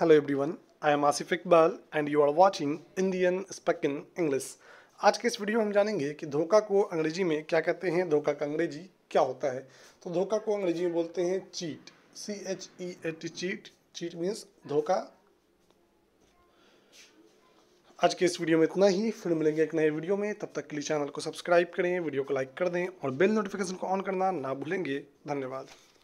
hello everyone I am Asif Iqbal and you are watching Indian speak in English आज के इस video में हम जानेंगे कि धोखा को अंग्रेजी में क्या कहते हैं धोखा का अंग्रेजी क्या होता है तो धोखा को अंग्रेजी में बोलते हैं cheat C H E A T cheat cheat means धोखा आज के इस वीडियो में इतना ही फिर मिलेंगे एक नए वीडियो में तब तक के लिए चैनल को सब्सक्राइब करें वीडियो को लाइक कर दें और बेल नोटिफिकेशन को ऑन करना ना भूलेंगे धन्यवाद